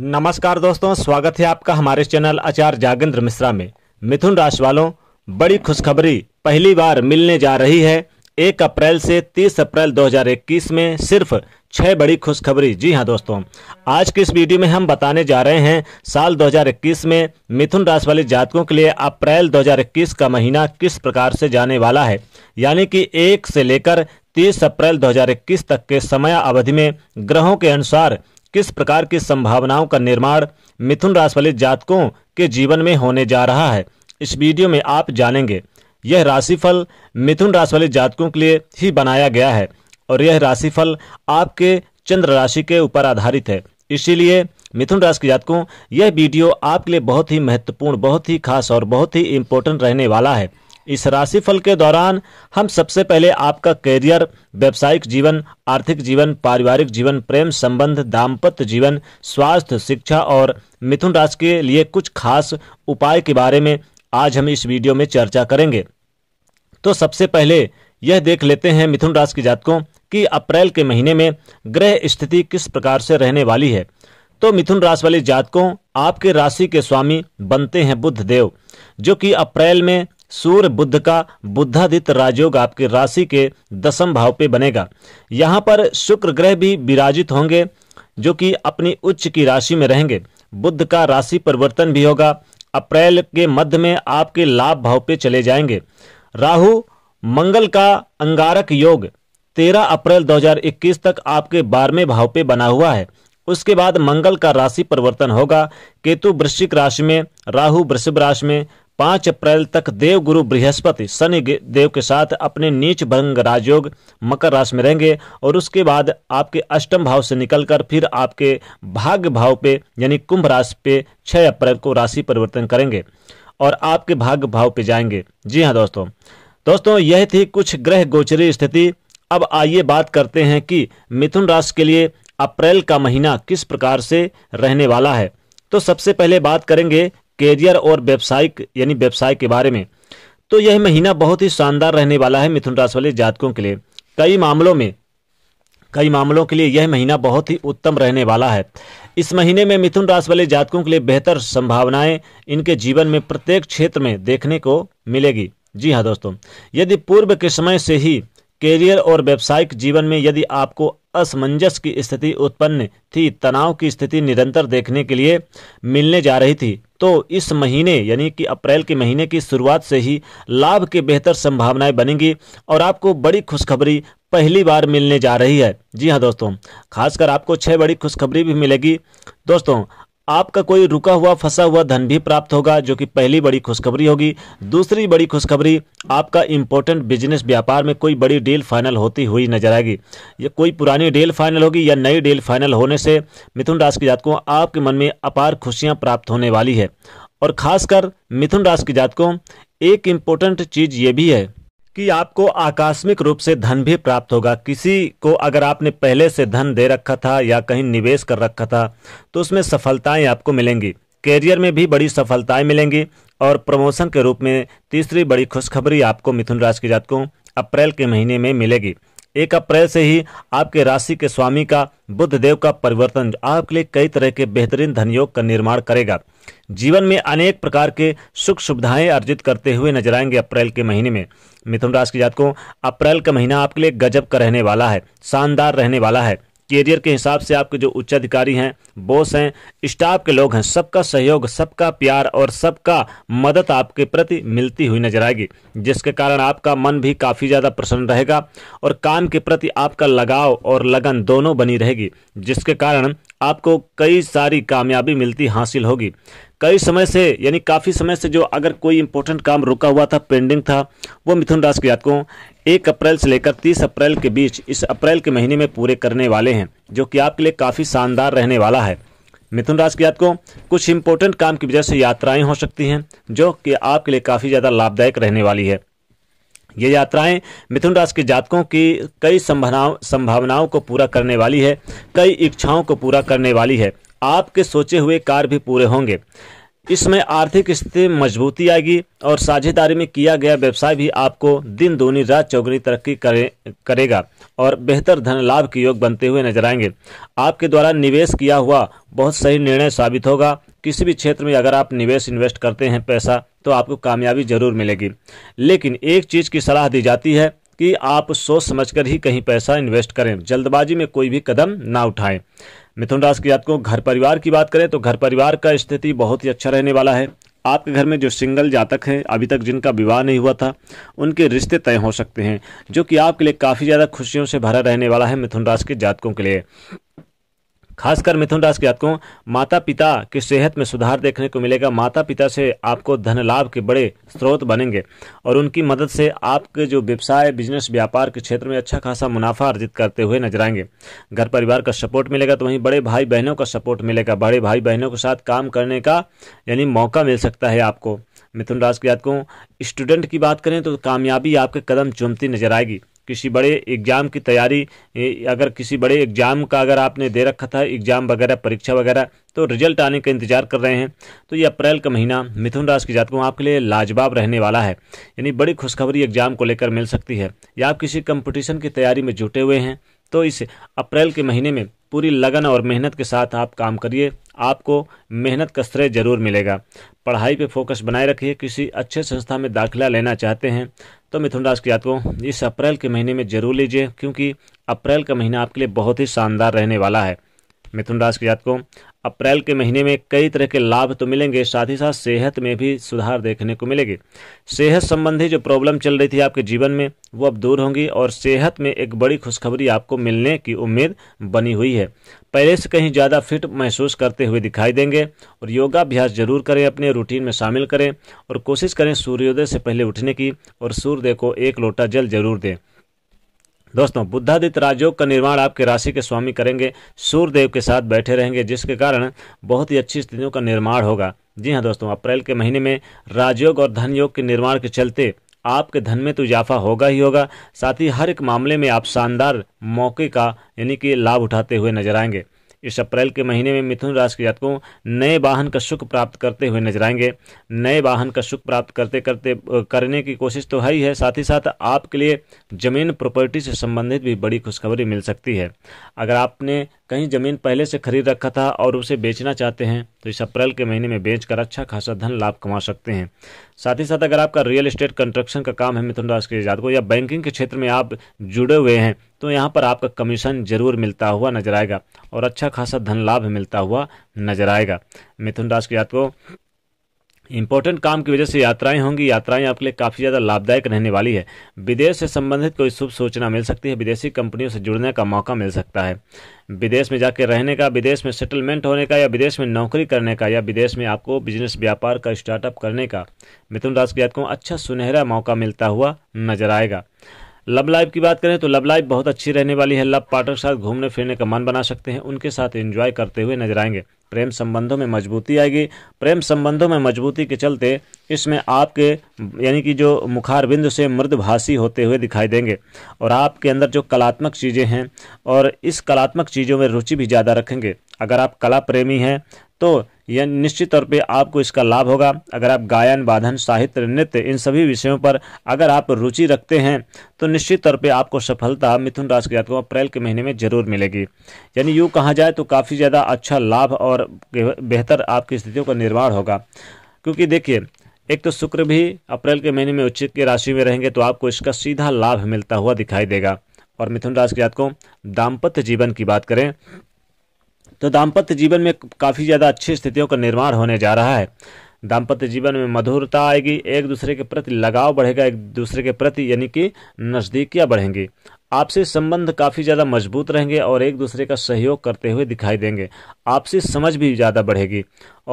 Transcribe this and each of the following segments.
नमस्कार दोस्तों स्वागत है आपका हमारे चैनल आचार जागेंद्र मिश्रा में मिथुन राशि वालों बड़ी खुशखबरी पहली बार मिलने जा रही है एक अप्रैल से तीस अप्रैल 2021 में सिर्फ छह बड़ी खुशखबरी जी हाँ दोस्तों आज की इस वीडियो में हम बताने जा रहे हैं साल 2021 में मिथुन राशि वाले जातकों के लिए अप्रैल 2021 का महीना किस प्रकार से जाने वाला है यानी कि एक से लेकर 30 अप्रैल 2021 तक के समय अवधि में ग्रहों के अनुसार किस प्रकार की संभावनाओं का निर्माण मिथुन राशि वाले जातकों के जीवन में होने जा रहा है इस वीडियो में आप जानेंगे यह राशिफल मिथुन राशि वाले जातकों के लिए ही बनाया गया है और यह राशिफल आपके चंद्र राशि के ऊपर आधारित है इसीलिए मिथुन राशि के जातकों यह वीडियो आपके लिए बहुत ही महत्वपूर्ण बहुत ही खास और बहुत ही इम्पोर्टेंट रहने वाला है इस राशिफल के दौरान हम सबसे पहले आपका करियर व्यावसायिक जीवन आर्थिक जीवन पारिवारिक जीवन प्रेम संबंध दाम्पत्य जीवन स्वास्थ्य शिक्षा और मिथुन राशि के लिए कुछ खास उपाय के बारे में आज हम इस वीडियो में चर्चा करेंगे तो सबसे पहले यह देख लेते हैं मिथुन राशि के जातकों की अप्रैल के महीने में ग्रह स्थिति किस प्रकार से रहने वाली है तो मिथुन राशि वाले जातकों आपके राशि के स्वामी बनते हैं बुद्ध देव जो कि अप्रैल में सूर्य बुद्ध का बुद्धादित्य राजयोग आपकी राशि के दसम भाव पे बनेगा यहाँ पर शुक्र ग्रह भी विराजित होंगे जो कि अपनी उच्च की राशि में रहेंगे बुद्ध का राशि परिवर्तन भी होगा अप्रैल के मध्य में आपके लाभ भाव पे चले जाएंगे राहु मंगल का अंगारक योग 13 अप्रैल 2021 तक आपके बारहवें भाव पे बना हुआ है उसके बाद मंगल का राशि परिवर्तन होगा केतु वृश्चिक राशि में राहु वृषभ राशि में पांच अप्रैल तक देव गुरु बृहस्पति शनि देव के साथ अपने नीच भंग राजयोग मकर राशि में रहेंगे और उसके बाद आपके अष्टम भाव से निकलकर फिर आपके भाग्य भाव पे यानी कुंभ राशि पे छह अप्रैल को राशि परिवर्तन करेंगे और आपके भाग्य भाव पे जाएंगे जी हाँ दोस्तों दोस्तों यह थी कुछ ग्रह गोचरी स्थिति अब आइए बात करते हैं कि मिथुन राशि के लिए अप्रैल का महीना किस प्रकार से रहने वाला है तो सबसे पहले बात करेंगे कैरियर और व्यवसायिक यानी व्यवसाय के बारे में तो यह महीना बहुत ही शानदार रहने वाला है मिथुन राशि वाले जातकों के लिए कई मामलों में कई मामलों के लिए यह महीना बहुत ही उत्तम रहने वाला है इस महीने में मिथुन राशि वाले जातकों के लिए बेहतर संभावनाएं इनके जीवन में प्रत्येक क्षेत्र में देखने को मिलेगी जी हाँ दोस्तों यदि पूर्व के समय से ही कैरियर और व्यावसायिक जीवन में यदि आपको असमंजस की स्थिति उत्पन्न थी तनाव की स्थिति निरंतर देखने के लिए मिलने जा रही थी तो इस महीने यानी कि अप्रैल के महीने की शुरुआत से ही लाभ की बेहतर संभावनाएं बनेंगी और आपको बड़ी खुशखबरी पहली बार मिलने जा रही है जी हाँ दोस्तों खासकर आपको छह बड़ी खुशखबरी भी मिलेगी दोस्तों आपका कोई रुका हुआ फंसा हुआ धन भी प्राप्त होगा जो कि पहली बड़ी खुशखबरी होगी दूसरी बड़ी खुशखबरी आपका इंपॉर्टेंट बिजनेस व्यापार में कोई बड़ी डील फाइनल होती हुई नजर आएगी या कोई पुरानी डील फाइनल होगी या नई डील फाइनल होने से मिथुन राशि के जातकों आपके मन में अपार खुशियाँ प्राप्त होने वाली है और खासकर मिथुन राशि के जातकों एक इम्पोर्टेंट चीज़ ये भी है कि आपको आकस्मिक रूप से धन भी प्राप्त होगा किसी को अगर आपने पहले से धन दे रखा था या कहीं निवेश कर रखा था तो उसमें सफलताएं आपको मिलेंगी कैरियर में भी बड़ी सफलताएं मिलेंगी और प्रमोशन के रूप में तीसरी बड़ी खुशखबरी आपको मिथुन राशि के जातकों अप्रैल के महीने में मिलेगी एक अप्रैल से ही आपके राशि के स्वामी का बुद्ध देव का परिवर्तन आपके लिए कई तरह के बेहतरीन धनयोग का निर्माण करेगा जीवन में अनेक प्रकार के सुख सुविधाएं अर्जित करते हुए नजर आएंगे अप्रैल के महीने में मिथुन राशि के जातकों अप्रैल का महीना आपके लिए गजब का रहने वाला है शानदार रहने वाला है कैरियर के हिसाब से आपके जो उच्च अधिकारी हैं बॉस हैं स्टाफ के लोग हैं सबका सहयोग सबका प्यार और सबका मदद आपके प्रति मिलती हुई नजर आएगी जिसके कारण आपका मन भी काफ़ी ज़्यादा प्रसन्न रहेगा और काम के प्रति आपका लगाव और लगन दोनों बनी रहेगी जिसके कारण आपको कई सारी कामयाबी मिलती हासिल होगी कई समय से यानी काफ़ी समय से जो अगर कोई इंपॉर्टेंट काम रुका हुआ था पेंडिंग था वो मिथुन राशि के जातकों एक अप्रैल से लेकर तीस अप्रैल के बीच इस अप्रैल के महीने में पूरे करने वाले हैं जो कि आपके लिए काफ़ी शानदार रहने वाला है मिथुन राशि के जातकों कुछ इंपॉर्टेंट काम की वजह से यात्राएं हो सकती हैं जो कि आपके लिए काफ़ी ज़्यादा लाभदायक रहने वाली है ये यात्राएं मिथुन राशि के जातकों की कई संभावनाओं संभावनाओं को पूरा करने वाली है कई इच्छाओं को पूरा करने वाली है आपके सोचे हुए कार्य भी पूरे होंगे इसमें आर्थिक स्थिति मजबूती आएगी और साझेदारी में किया गया व्यवसाय भी आपको दिन दूनी रात चौगुनी तरक्की करे, करेगा और बेहतर धन लाभ के योग बनते हुए नजर आएंगे आपके द्वारा निवेश किया हुआ बहुत सही निर्णय साबित होगा किसी भी क्षेत्र में अगर आप निवेश इन्वेस्ट करते हैं पैसा तो आपको कामयाबी जरूर मिलेगी लेकिन एक चीज़ की सलाह दी जाती है कि आप सोच समझकर ही कहीं पैसा इन्वेस्ट करें जल्दबाजी में कोई भी कदम ना उठाएं मिथुन राशि के जातकों घर परिवार की बात करें तो घर परिवार का स्थिति बहुत ही अच्छा रहने वाला है आपके घर में जो सिंगल जातक हैं अभी तक जिनका विवाह नहीं हुआ था उनके रिश्ते तय हो सकते हैं जो कि आपके लिए काफ़ी ज़्यादा खुशियों से भरा रहने वाला है मिथुन राशि के जातकों के लिए खासकर मिथुन राशि के जातकों माता पिता की सेहत में सुधार देखने को मिलेगा माता पिता से आपको धन लाभ के बड़े स्रोत बनेंगे और उनकी मदद से आपके जो व्यवसाय बिजनेस व्यापार के क्षेत्र में अच्छा खासा मुनाफा अर्जित करते हुए नजर आएंगे घर परिवार का सपोर्ट मिलेगा तो वहीं बड़े भाई बहनों का सपोर्ट मिलेगा बड़े भाई बहनों के साथ काम करने का यानी मौका मिल सकता है आपको मिथुन राशि के जातकों स्टूडेंट की बात करें तो कामयाबी आपके कदम चुमती नजर आएगी किसी बड़े एग्ज़ाम की तैयारी अगर किसी बड़े एग्ज़ाम का अगर आपने दे रखा था एग्ज़ाम वगैरह परीक्षा वगैरह तो रिजल्ट आने का इंतजार कर रहे हैं तो ये अप्रैल का महीना मिथुन राशि के जातकों आपके लिए लाजवाब रहने वाला है यानी बड़ी खुशखबरी एग्ज़ाम को लेकर मिल सकती है या आप किसी कंपटीशन की तैयारी में जुटे हुए हैं तो इस अप्रैल के महीने में पूरी लगन और मेहनत के साथ आप काम करिए आपको मेहनत का श्रेय जरूर मिलेगा पढ़ाई पे फोकस बनाए रखिए किसी अच्छे संस्था में दाखिला लेना चाहते हैं तो मिथुन राशि की को इस अप्रैल के महीने में जरूर लीजिए क्योंकि अप्रैल का महीना आपके लिए बहुत ही शानदार रहने वाला है मिथुन राशि की को अप्रैल के महीने में कई तरह के लाभ तो मिलेंगे साथ ही साथ सेहत में भी सुधार देखने को मिलेगी सेहत संबंधी जो प्रॉब्लम चल रही थी आपके जीवन में वो अब दूर होंगी और सेहत में एक बड़ी खुशखबरी आपको मिलने की उम्मीद बनी हुई है पहले से कहीं ज़्यादा फिट महसूस करते हुए दिखाई देंगे और योगाभ्यास जरूर करें अपने रूटीन में शामिल करें और कोशिश करें सूर्योदय से पहले उठने की और सूर्य को एक लोटा जल जरूर दें दोस्तों बुद्धादित्य राजयोग का निर्माण आपके राशि के स्वामी करेंगे सूर्यदेव के साथ बैठे रहेंगे जिसके कारण बहुत ही अच्छी स्थितियों का निर्माण होगा जी हाँ दोस्तों अप्रैल के महीने में राजयोग और धनयोग के निर्माण के चलते आपके धन में तो इजाफा होगा ही होगा साथ ही हर एक मामले में आप शानदार मौके का यानी कि लाभ उठाते हुए नजर आएंगे इस अप्रैल के महीने में मिथुन राशि के जातकों नए वाहन का सुख प्राप्त करते हुए नजर आएंगे नए वाहन का सुख प्राप्त करते करते करने की कोशिश तो है ही है साथ ही साथ आपके लिए जमीन प्रॉपर्टी से संबंधित भी बड़ी खुशखबरी मिल सकती है अगर आपने कहीं जमीन पहले से खरीद रखा था और उसे बेचना चाहते हैं तो इस अप्रैल के महीने में बेचकर अच्छा खासा धन लाभ कमा सकते हैं साथ ही साथ अगर आपका रियल एस्टेट कंस्ट्रक्शन का काम है मिथुन राशि के जातकों या बैंकिंग के क्षेत्र में आप जुड़े हुए हैं तो यहाँ पर आपका कमीशन जरूर मिलता हुआ नजर आएगा और अच्छा खासा धन लाभ मिलता हुआ नजर आएगा मिथुन राशि के जात इम्पोर्टेंट काम की वजह से यात्राएं होंगी यात्राएं आपके लिए काफ़ी ज़्यादा लाभदायक रहने वाली है विदेश से संबंधित कोई शुभ सूचना मिल सकती है विदेशी कंपनियों से जुड़ने का मौका मिल सकता है विदेश में जाके रहने का विदेश में सेटलमेंट होने का या विदेश में नौकरी करने का या विदेश में आपको बिजनेस व्यापार का स्टार्टअप करने का मिथुन राशि के जातकों अच्छा सुनहरा मौका मिलता हुआ नजर आएगा लव लाइफ की बात करें तो लव लाइफ बहुत अच्छी रहने वाली है लव पार्टनर के साथ घूमने फिरने का मन बना सकते हैं उनके साथ एंजॉय करते हुए नजर आएंगे प्रेम संबंधों में मजबूती आएगी प्रेम संबंधों में मजबूती के चलते इसमें आपके यानी कि जो मुखारबिंद से मृदभाषी होते हुए दिखाई देंगे और आपके अंदर जो कलात्मक चीज़ें हैं और इस कलात्मक चीज़ों में रुचि भी ज़्यादा रखेंगे अगर आप कला प्रेमी हैं तो यह निश्चित तौर पे आपको इसका लाभ होगा अगर आप गायन बाधन साहित्य नृत्य इन सभी विषयों पर अगर आप रुचि रखते हैं तो निश्चित तौर पे आपको सफलता मिथुन राशि के जातकों अप्रैल के महीने में जरूर मिलेगी यानी यूँ कहा जाए तो काफ़ी ज़्यादा अच्छा लाभ और बेहतर आपकी स्थितियों का निर्माण होगा क्योंकि देखिए एक तो शुक्र भी अप्रैल के महीने में उचित की राशि में रहेंगे तो आपको इसका सीधा लाभ मिलता हुआ दिखाई देगा और मिथुन राशि के जातकों दाम्पत्य जीवन की बात करें तो दाम्पत्य जीवन में काफ़ी ज़्यादा अच्छी स्थितियों का निर्माण होने जा रहा है दाम्पत्य जीवन में मधुरता आएगी एक दूसरे के प्रति लगाव बढ़ेगा एक दूसरे के प्रति यानी कि नज़दीकियाँ बढ़ेंगी आपसे संबंध काफ़ी ज़्यादा मजबूत रहेंगे और एक दूसरे का सहयोग करते हुए दिखाई देंगे आपसी समझ भी ज़्यादा बढ़ेगी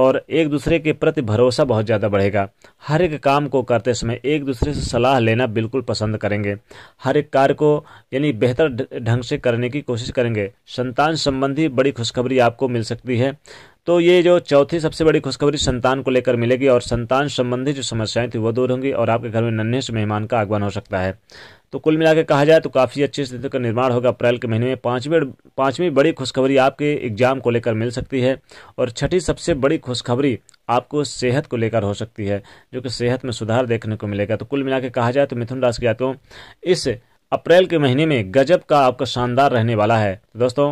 और एक दूसरे के प्रति भरोसा बहुत ज़्यादा बढ़ेगा हर एक काम को करते समय एक दूसरे से सलाह लेना बिल्कुल पसंद करेंगे हर एक कार्य को यानी बेहतर ढंग से करने की कोशिश करेंगे संतान संबंधी बड़ी खुशखबरी आपको मिल सकती है तो ये जो चौथी सबसे बड़ी खुशखबरी संतान को लेकर मिलेगी और संतान संबंधी जो समस्याएं थी वो दूर होंगी और आपके घर में नन्हे से मेहमान का आगमन हो सकता है तो कुल मिला के कहा जाए तो काफ़ी अच्छी स्थिति का निर्माण होगा अप्रैल के महीने में पाँचवीं पाँचवीं बड़ी खुशखबरी आपके एग्जाम को लेकर मिल सकती है और छठी सबसे बड़ी खुशखबरी आपको सेहत को लेकर हो सकती है जो कि सेहत में सुधार देखने को मिलेगा तो कुल मिला के कहा जाए तो मिथुन राशि के जातकों इस अप्रैल के महीने में गजब का आपका शानदार रहने वाला है तो दोस्तों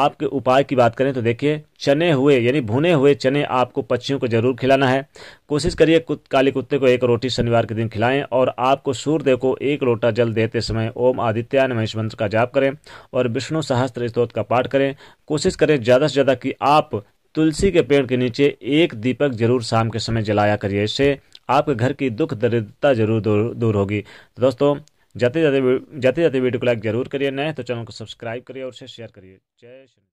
आपके उपाय की बात करें तो देखिए चने हुए यानी भुने हुए चने आपको पक्षियों को जरूर खिलाना है कोशिश करिए कुत, काले कुत्ते को एक रोटी शनिवार के दिन खिलाएं और आपको सूर्यदेव को एक लोटा जल देते समय ओम आदित्य महेश मंत्र का जाप करें और विष्णु सहस्त्र स्त्रोत का पाठ करें कोशिश करें ज़्यादा से ज़्यादा कि आप तुलसी के पेड़ के नीचे एक दीपक जरूर शाम के समय जलाया करिए इससे आपके घर की दुख दरिद्रता जरूर दूर, होगी दोस्तों जाते जाते जाते जाते वीडियो को लाइक जरूर करिए नए तो चैनल को सब्सक्राइब करिए और उसे शेयर करिए जय